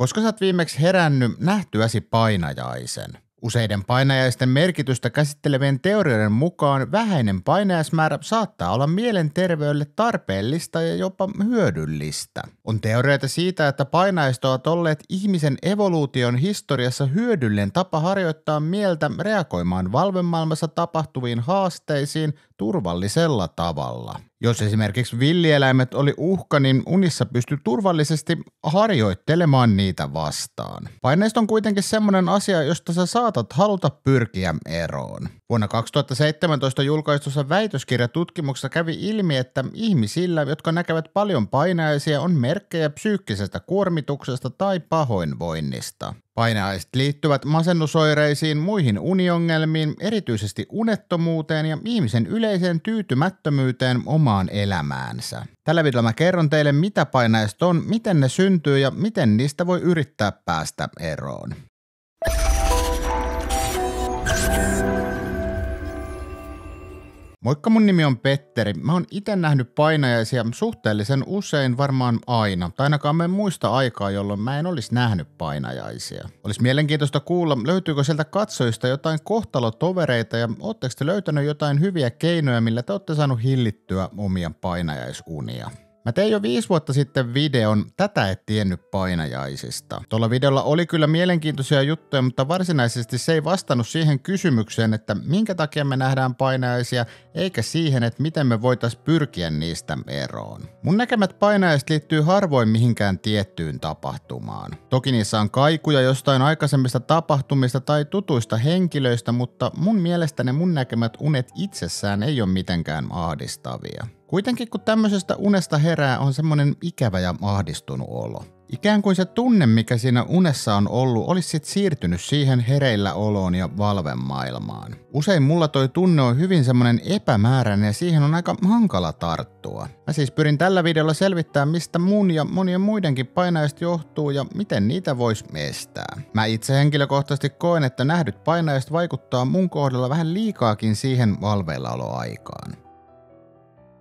Koska sä oot viimeksi herännyt nähtyäsi painajaisen? Useiden painajaisten merkitystä käsittelevien teorioiden mukaan vähäinen painajaismäärä saattaa olla mielenterveydelle tarpeellista ja jopa hyödyllistä. On teorioita siitä, että painajaiset ovat olleet ihmisen evoluution historiassa hyödyllinen tapa harjoittaa mieltä reagoimaan valvemaailmassa tapahtuviin haasteisiin turvallisella tavalla. Jos esimerkiksi villieläimet oli uhka, niin unissa pystyi turvallisesti harjoittelemaan niitä vastaan. Paineista on kuitenkin semmoinen asia, josta sä saatat haluta pyrkiä eroon. Vuonna 2017 julkaistussa väitöskirjatutkimuksessa kävi ilmi, että ihmisillä, jotka näkevät paljon painajaisia, on merkkejä psyykkisestä kuormituksesta tai pahoinvoinnista. Painajaiset liittyvät masennusoireisiin, muihin uniongelmiin, erityisesti unettomuuteen ja ihmisen yleiseen tyytymättömyyteen omaan elämäänsä. Tällä videolla mä kerron teille, mitä painajaiset on, miten ne syntyy ja miten niistä voi yrittää päästä eroon. Moikka, mun nimi on Petteri. Mä oon itse nähnyt painajaisia suhteellisen usein, varmaan aina. Tai ainakaan mä en muista aikaa, jolloin mä en olisi nähnyt painajaisia. Olisi mielenkiintoista kuulla, löytyykö sieltä katsojista jotain kohtalotovereita ja ootteko te löytänyt jotain hyviä keinoja, millä te olette saanut hillittyä omia painajaisunia. Mä tein jo viisi vuotta sitten videon Tätä et tiennyt painajaisista. Tuolla videolla oli kyllä mielenkiintoisia juttuja, mutta varsinaisesti se ei vastannut siihen kysymykseen, että minkä takia me nähdään painajaisia, eikä siihen, että miten me voitaisiin pyrkiä niistä eroon. Mun näkemät painajaiset liittyy harvoin mihinkään tiettyyn tapahtumaan. Toki niissä on kaikuja jostain aikaisemmista tapahtumista tai tutuista henkilöistä, mutta mun mielestä ne mun näkemät unet itsessään ei ole mitenkään ahdistavia. Kuitenkin kun tämmöisestä unesta herää, on semmoinen ikävä ja ahdistunut olo. Ikään kuin se tunne, mikä siinä unessa on ollut, olisi sit siirtynyt siihen hereillä oloon ja valvemaailmaan. Usein mulla toi tunne on hyvin semmoinen epämääräinen ja siihen on aika hankala tarttua. Mä siis pyrin tällä videolla selvittämään, mistä mun ja monien muidenkin painajista johtuu ja miten niitä voisi estää. Mä itse henkilökohtaisesti koen, että nähdyt painajista vaikuttaa mun kohdalla vähän liikaakin siihen valveillaoloaikaan.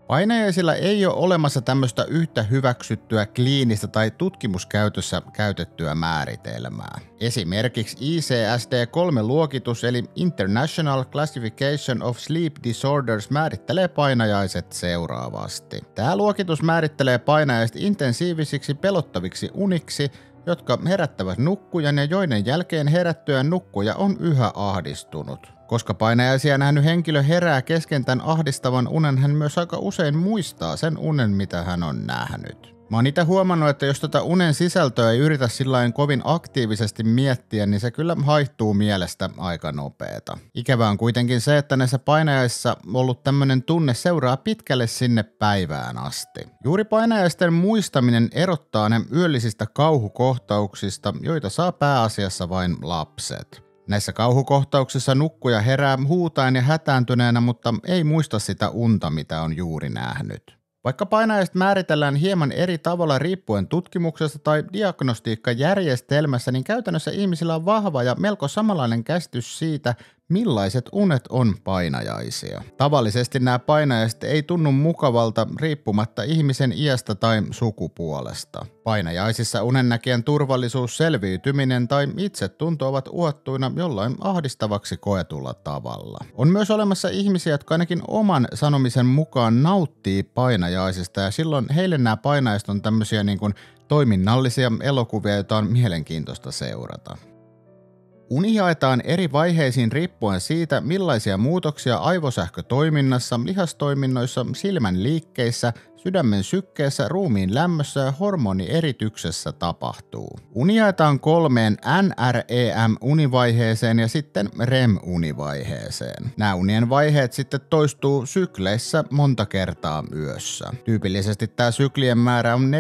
Painajaisilla ei ole olemassa tämmöistä yhtä hyväksyttyä kliinistä tai tutkimuskäytössä käytettyä määritelmää. Esimerkiksi ICSD-3-luokitus eli International Classification of Sleep Disorders määrittelee painajaiset seuraavasti. Tämä luokitus määrittelee painajaiset intensiivisiksi pelottaviksi uniksi, jotka herättävät nukkujan ja joiden jälkeen herättyä nukkuja on yhä ahdistunut. Koska painajaisia nähnyt henkilö herää kesken tämän ahdistavan unen, hän myös aika usein muistaa sen unen, mitä hän on nähnyt. Mä oon itse huomannut, että jos tätä tota unen sisältöä ei yritä sillä kovin aktiivisesti miettiä, niin se kyllä haihtuu mielestä aika nopeeta. Ikävää on kuitenkin se, että näissä painajaissa ollut tämmöinen tunne seuraa pitkälle sinne päivään asti. Juuri painajaisten muistaminen erottaa ne yöllisistä kauhukohtauksista, joita saa pääasiassa vain lapset. Näissä kauhukohtauksissa nukkuja herää huutaen ja hätääntyneenä, mutta ei muista sitä unta, mitä on juuri nähnyt. Vaikka painajaiset määritellään hieman eri tavalla riippuen tutkimuksesta tai diagnostiikkajärjestelmässä, niin käytännössä ihmisillä on vahva ja melko samanlainen käsitys siitä, Millaiset unet on painajaisia? Tavallisesti nämä painajaiset ei tunnu mukavalta riippumatta ihmisen iästä tai sukupuolesta. Painajaisissa unennäkijän turvallisuus, selviytyminen tai itsetunto ovat uhattuina jollain ahdistavaksi koetulla tavalla. On myös olemassa ihmisiä, jotka ainakin oman sanomisen mukaan nauttii painajaisista ja silloin heille nämä painajaiset on tämmöisiä niin kuin toiminnallisia elokuvia, joita on mielenkiintoista seurata. Uni jaetaan eri vaiheisiin riippuen siitä, millaisia muutoksia aivosähkötoiminnassa, lihastoiminnoissa, silmän liikkeissä, sydämen sykkeessä, ruumiin lämmössä ja hormonierityksessä tapahtuu. Uni jaetaan kolmeen NREM-univaiheeseen ja sitten REM-univaiheeseen. Nämä unien vaiheet sitten toistuu sykleissä monta kertaa yössä. Tyypillisesti tämä syklien määrä on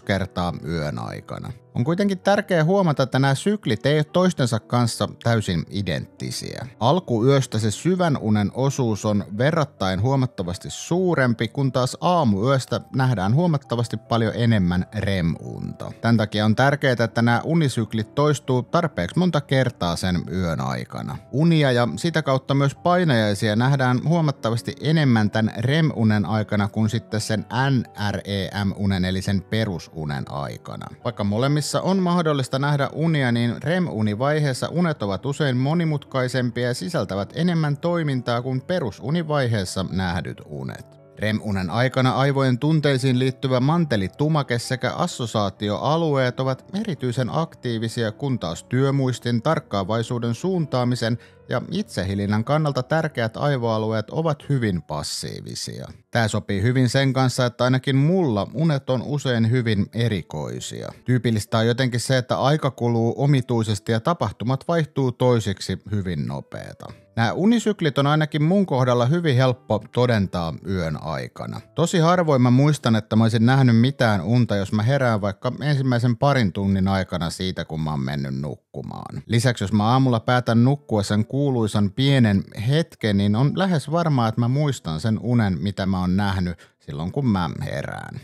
4-6 kertaa yön aikana. On kuitenkin tärkeää huomata, että nämä syklit eivät ole toistensa kanssa täysin identtisiä. Alkuyöstä se syvän unen osuus on verrattain huomattavasti suurempi, kun taas aamuyöstä nähdään huomattavasti paljon enemmän REM-unta. Tämän takia on tärkeää, että nämä unisyklit toistuu tarpeeksi monta kertaa sen yön aikana. Unia ja sitä kautta myös painajaisia nähdään huomattavasti enemmän tämän REM-unen aikana kuin sitten sen NREM-unen eli sen perusunen aikana. Vaikka molemmissa unissa on mahdollista nähdä unia, niin REM-univaiheessa unet ovat usein monimutkaisempia ja sisältävät enemmän toimintaa kuin perusunivaiheessa nähdyt unet. REM-unen aikana aivojen tunteisiin liittyvä mantelitumake sekä assosaatioalueet ovat erityisen aktiivisia, kun taas työmuistin tarkkaavaisuuden suuntaamisen ja itsehillinnän kannalta tärkeät aivoalueet ovat hyvin passiivisia. Tämä sopii hyvin sen kanssa, että ainakin mulla unet on usein hyvin erikoisia. Tyypillistä on jotenkin se, että aika kuluu omituisesti ja tapahtumat vaihtuu toisiksi hyvin nopeeta. Nämä unisyklit on ainakin mun kohdalla hyvin helppo todentaa yön aikana. Tosi harvoin mä muistan, että mä olisin nähnyt mitään unta, jos mä herään vaikka ensimmäisen parin tunnin aikana siitä, kun mä oon mennyt nukkumaan. Lisäksi jos mä aamulla päätän nukkua sen kuuluisan pienen hetken, niin on lähes varmaa, että mä muistan sen unen, mitä mä oon nähnyt silloin, kun mä herään.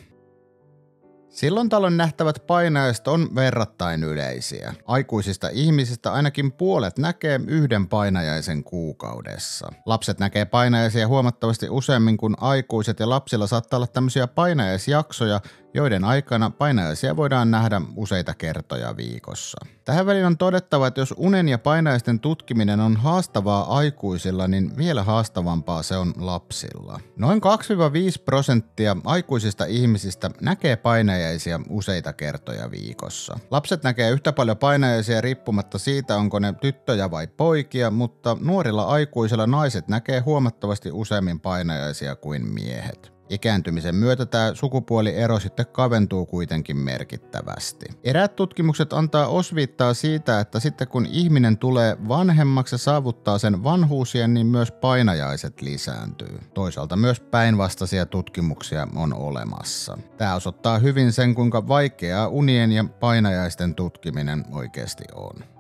Silloin talon nähtävät painajaiset on verrattain yleisiä. Aikuisista ihmisistä ainakin puolet näkee yhden painajaisen kuukaudessa. Lapset näkee painajaisia huomattavasti useammin kuin aikuiset ja lapsilla saattaa olla tämmöisiä painajaisjaksoja, joiden aikana painajaisia voidaan nähdä useita kertoja viikossa. Tähän väliin on todettava, että jos unen ja painajaisten tutkiminen on haastavaa aikuisilla, niin vielä haastavampaa se on lapsilla. Noin 2-5 prosenttia aikuisista ihmisistä näkee painajaisia useita kertoja viikossa. Lapset näkee yhtä paljon painajaisia riippumatta siitä, onko ne tyttöjä vai poikia, mutta nuorilla aikuisilla naiset näkee huomattavasti useammin painajaisia kuin miehet. Ikääntymisen myötä tämä sukupuoliero sitten kaventuu kuitenkin merkittävästi. Eräät tutkimukset antaa osviittaa siitä, että sitten kun ihminen tulee vanhemmaksi ja saavuttaa sen vanhuusien, niin myös painajaiset lisääntyy. Toisaalta myös päinvastaisia tutkimuksia on olemassa. Tämä osoittaa hyvin sen, kuinka vaikeaa unien ja painajaisten tutkiminen oikeasti on.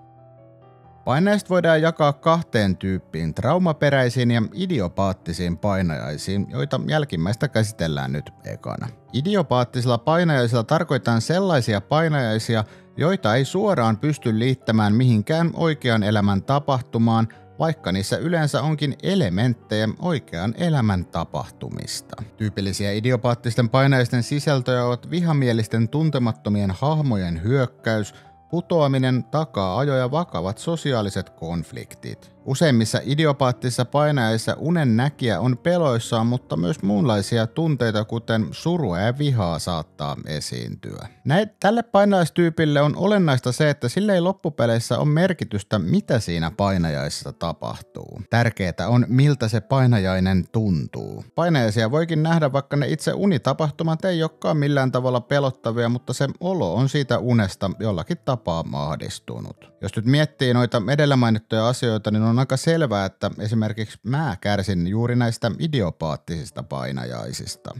Paineista voidaan jakaa kahteen tyyppiin, traumaperäisiin ja idiopaattisiin painajaisiin, joita jälkimmäistä käsitellään nyt ekana. Idiopaattisilla painajaisilla tarkoitan sellaisia painajaisia, joita ei suoraan pysty liittämään mihinkään oikean elämän tapahtumaan, vaikka niissä yleensä onkin elementtejä oikean elämän tapahtumista. Tyypillisiä idiopaattisten painajaisten sisältöjä ovat vihamielisten tuntemattomien hahmojen hyökkäys – Putoaminen takaa ajoja vakavat sosiaaliset konfliktit. Useimmissa idiopaattisissa painajissa unen näkijä on peloissaan, mutta myös muunlaisia tunteita, kuten surua ja vihaa saattaa esiintyä. Näin, tälle painajaistyypille on olennaista se, että sille ei loppupeleissä ole merkitystä, mitä siinä painajaisessa tapahtuu. Tärkeää on, miltä se painajainen tuntuu. Painajaisia voikin nähdä, vaikka ne itse unitapahtumat ei olekaan millään tavalla pelottavia, mutta se olo on siitä unesta jollakin tapaa mahdistunut. Jos nyt miettii noita edellä mainittuja asioita, niin on aika selvää, että esimerkiksi mä kärsin juuri näistä idiopaattisista painajaisista.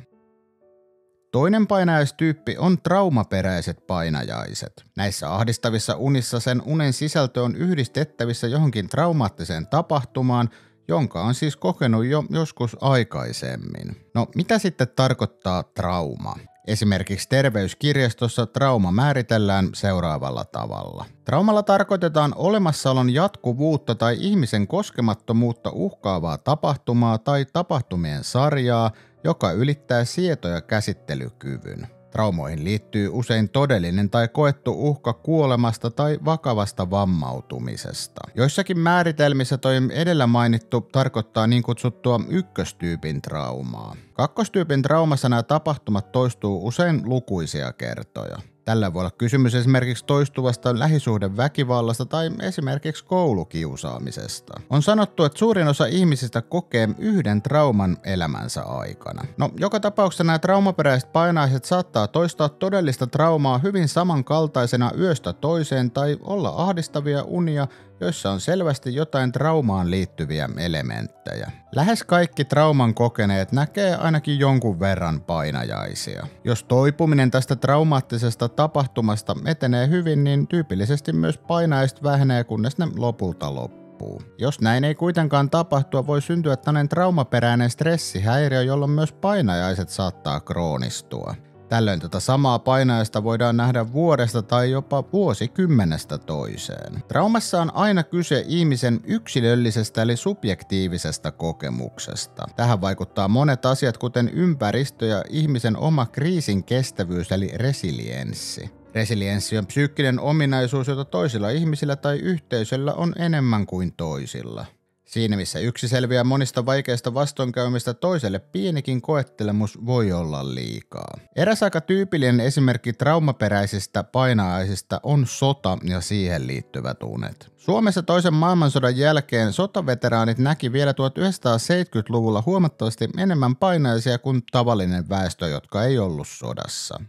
Toinen painajaistyyppi on traumaperäiset painajaiset. Näissä ahdistavissa unissa sen unen sisältö on yhdistettävissä johonkin traumaattiseen tapahtumaan, jonka on siis kokenut jo joskus aikaisemmin. No mitä sitten tarkoittaa trauma? Esimerkiksi terveyskirjastossa trauma määritellään seuraavalla tavalla. Traumalla tarkoitetaan olemassaolon jatkuvuutta tai ihmisen koskemattomuutta uhkaavaa tapahtumaa tai tapahtumien sarjaa, joka ylittää sieto- ja käsittelykyvyn. Traumoihin liittyy usein todellinen tai koettu uhka kuolemasta tai vakavasta vammautumisesta. Joissakin määritelmissä toi edellä mainittu tarkoittaa niin kutsuttua ykköstyypin traumaa. Kakkostyypin traumassa nämä tapahtumat toistuu usein lukuisia kertoja. Tällä voi olla kysymys esimerkiksi toistuvasta lähisuhdeväkivallasta tai esimerkiksi koulukiusaamisesta. On sanottu, että suurin osa ihmisistä kokee yhden trauman elämänsä aikana. No, joka tapauksessa nämä traumaperäiset painaiset saattaa toistaa todellista traumaa hyvin samankaltaisena yöstä toiseen tai olla ahdistavia unia joissa on selvästi jotain traumaan liittyviä elementtejä. Lähes kaikki trauman kokeneet näkee ainakin jonkun verran painajaisia. Jos toipuminen tästä traumaattisesta tapahtumasta etenee hyvin, niin tyypillisesti myös painajaiset vähenee, kunnes ne lopulta loppuu Jos näin ei kuitenkaan tapahtua, voi syntyä tämmöinen traumaperäinen stressihäiriö, jolloin myös painajaiset saattaa kroonistua. Tällöin tätä samaa painajasta voidaan nähdä vuodesta tai jopa vuosikymmenestä toiseen. Traumassa on aina kyse ihmisen yksilöllisestä eli subjektiivisesta kokemuksesta. Tähän vaikuttaa monet asiat kuten ympäristö ja ihmisen oma kriisin kestävyys eli resilienssi. Resilienssi on psyykkinen ominaisuus, jota toisilla ihmisillä tai yhteisöllä on enemmän kuin toisilla. Siinä missä yksi selviää monista vaikeista vastoinkäymistä toiselle pienikin koettelemus voi olla liikaa. Eräs aika tyypillinen esimerkki traumaperäisistä painaaisista on sota ja siihen liittyvät unet. Suomessa toisen maailmansodan jälkeen sotaveteraanit näki vielä 1970-luvulla huomattavasti enemmän painaisia kuin tavallinen väestö, jotka ei ollut sodassa.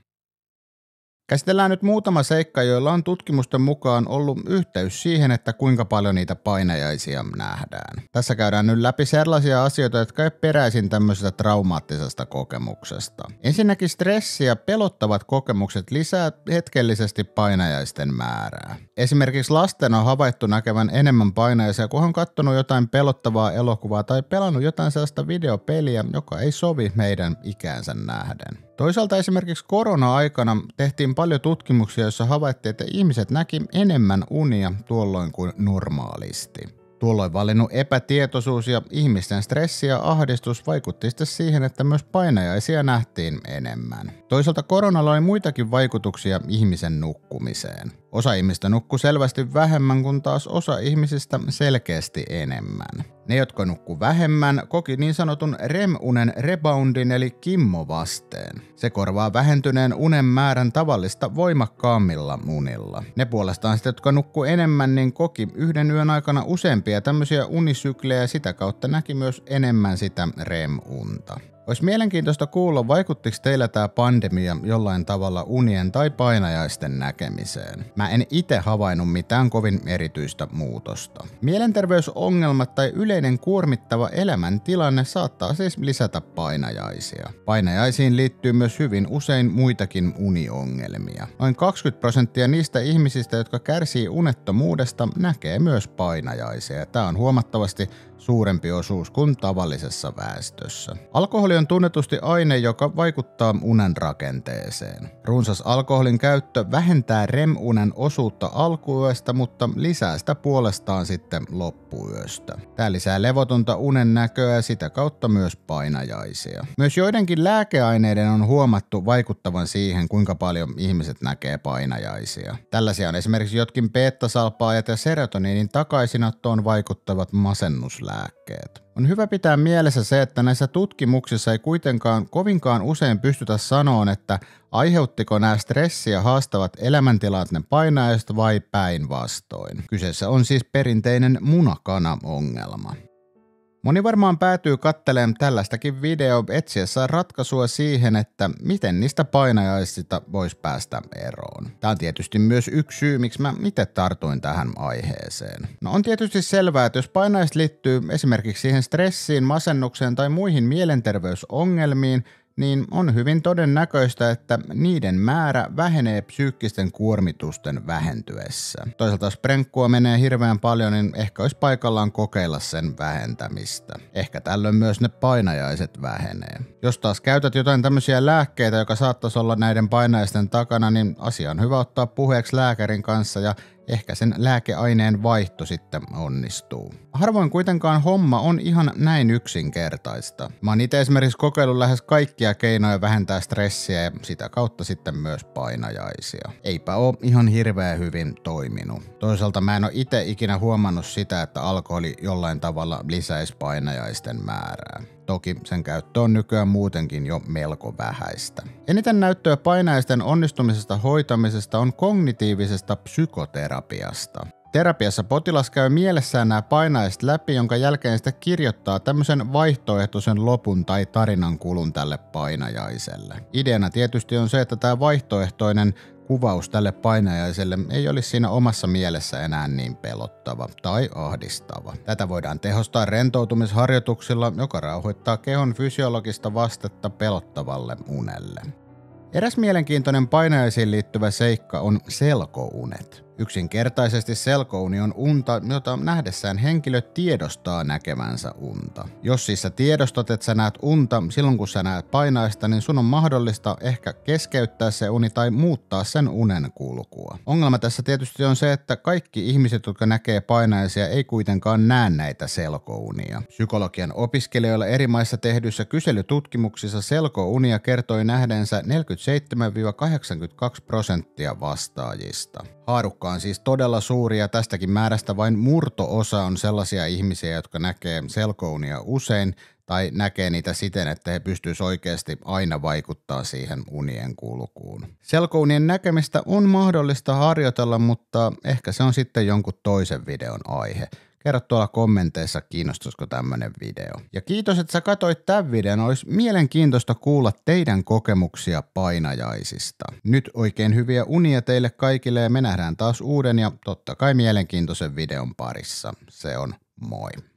Käsitellään nyt muutama seikka, joilla on tutkimusten mukaan ollut yhteys siihen, että kuinka paljon niitä painajaisia nähdään. Tässä käydään nyt läpi sellaisia asioita, jotka ei peräisin tämmöisestä traumaattisesta kokemuksesta. Ensinnäkin stressi ja pelottavat kokemukset lisää hetkellisesti painajaisten määrää. Esimerkiksi lasten on havaittu näkevän enemmän painajaisia, kun on katsonut jotain pelottavaa elokuvaa tai pelannut jotain sellaista videopeliä, joka ei sovi meidän ikäänsä nähden. Toisaalta esimerkiksi korona-aikana tehtiin paljon tutkimuksia, joissa havaittiin, että ihmiset näki enemmän unia tuolloin kuin normaalisti. Tuolloin valinnut epätietoisuus ja ihmisten stressi ja ahdistus vaikutti sitten siihen, että myös painajaisia nähtiin enemmän. Toisaalta koronalla oli muitakin vaikutuksia ihmisen nukkumiseen. Osa ihmistä nukkuu selvästi vähemmän, kun taas osa ihmisistä selkeästi enemmän. Ne, jotka nukkuu vähemmän, koki niin sanotun REM-unen reboundin eli kimmovasteen. Se korvaa vähentyneen unen määrän tavallista voimakkaammilla unilla. Ne puolestaan sitten, jotka nukkuu enemmän, niin koki yhden yön aikana useampia tämmöisiä unisyklejä ja sitä kautta näki myös enemmän sitä REM-unta. Olisi mielenkiintoista kuulla, vaikuttiko teillä tämä pandemia jollain tavalla unien tai painajaisten näkemiseen. Mä en itse havainnut mitään kovin erityistä muutosta. Mielenterveysongelmat tai yleinen kuormittava elämäntilanne saattaa siis lisätä painajaisia. Painajaisiin liittyy myös hyvin usein muitakin uniongelmia. Noin 20 prosenttia niistä ihmisistä, jotka kärsii unettomuudesta, näkee myös painajaisia. Tämä on huomattavasti suurempi osuus kuin tavallisessa väestössä. Alkoholi on tunnetusti aine, joka vaikuttaa unen rakenteeseen. Runsas alkoholin käyttö vähentää REM-unen osuutta alkuyöstä, mutta lisää sitä puolestaan sitten loppuun loppuyöstä. Tämä lisää levotonta unen näköä ja sitä kautta myös painajaisia. Myös joidenkin lääkeaineiden on huomattu vaikuttavan siihen, kuinka paljon ihmiset näkee painajaisia. Tällaisia on esimerkiksi jotkin beta-salpaajat ja serotoniinin takaisinottoon vaikuttavat masennuslääkkeet. On hyvä pitää mielessä se, että näissä tutkimuksissa ei kuitenkaan kovinkaan usein pystytä sanoon, että aiheuttiko nämä stressiä haastavat elämäntilanteen painajaiset vai päinvastoin. Kyseessä on siis perinteinen munakana-ongelma. Moni varmaan päätyy katteleen tällaistakin video etsiessään ratkaisua siihen, että miten niistä painajaisista voisi päästä eroon. Tämä on tietysti myös yksi syy, miksi mä itse tartuin tähän aiheeseen. No on tietysti selvää, että jos painajaiset liittyy esimerkiksi siihen stressiin, masennukseen tai muihin mielenterveysongelmiin – niin on hyvin todennäköistä, että niiden määrä vähenee psyykkisten kuormitusten vähentyessä. Toisaalta jos prenkkua menee hirveän paljon, niin ehkä olisi paikallaan kokeilla sen vähentämistä. Ehkä tällöin myös ne painajaiset vähenee. Jos taas käytät jotain tämmöisiä lääkkeitä, joka saattaisi olla näiden painajaisten takana, niin asia on hyvä ottaa puheeksi lääkärin kanssa ja ehkä sen lääkeaineen vaihto sitten onnistuu. Harvoin kuitenkaan homma on ihan näin yksinkertaista. Mä oon itse esimerkiksi kokeillut lähes kaikkia keinoja vähentää stressiä ja sitä kautta sitten myös painajaisia. Eipä oo ihan hirveä hyvin toiminut. Toisaalta mä en oo itse ikinä huomannut sitä, että alkoholi jollain tavalla lisäisi painajaisten määrää. Toki sen käyttö on nykyään muutenkin jo melko vähäistä. Eniten näyttöä painaisten onnistumisesta hoitamisesta on kognitiivisesta psykoterapiasta. Terapiassa potilas käy mielessään nämä painaiset läpi, jonka jälkeen sitä kirjoittaa tämmöisen vaihtoehtoisen lopun tai tarinan kulun tälle painajaiselle. Ideana tietysti on se, että tämä vaihtoehtoinen kuvaus tälle painajaiselle ei olisi siinä omassa mielessä enää niin pelottava tai ahdistava. Tätä voidaan tehostaa rentoutumisharjoituksilla, joka rauhoittaa kehon fysiologista vastetta pelottavalle unelle. Eräs mielenkiintoinen painajaisiin liittyvä seikka on selkounet. Yksinkertaisesti selkouni on unta, jota nähdessään henkilö tiedostaa näkemänsä unta. Jos siis sä tiedostat, että sä näet unta silloin kun sä näet painaista, niin sun on mahdollista ehkä keskeyttää se uni tai muuttaa sen unen kulkua. Ongelma tässä tietysti on se, että kaikki ihmiset, jotka näkee painaisia, ei kuitenkaan näe näitä selkounia. Psykologian opiskelijoilla eri maissa tehdyissä kyselytutkimuksissa selkounia kertoi nähdensä 47-82 prosenttia vastaajista. Haarukka on siis todella suuri ja tästäkin määrästä vain murto-osa on sellaisia ihmisiä, jotka näkee selkounia usein tai näkee niitä siten, että he pystyisivät oikeasti aina vaikuttaa siihen unien kulkuun. Selkounien näkemistä on mahdollista harjoitella, mutta ehkä se on sitten jonkun toisen videon aihe – Kerro tuolla kommenteissa, kiinnostusko tämmöinen video. Ja kiitos, että sä katsoit tämän videon. Olisi mielenkiintoista kuulla teidän kokemuksia painajaisista. Nyt oikein hyviä unia teille kaikille ja me nähdään taas uuden ja totta kai mielenkiintoisen videon parissa. Se on moi.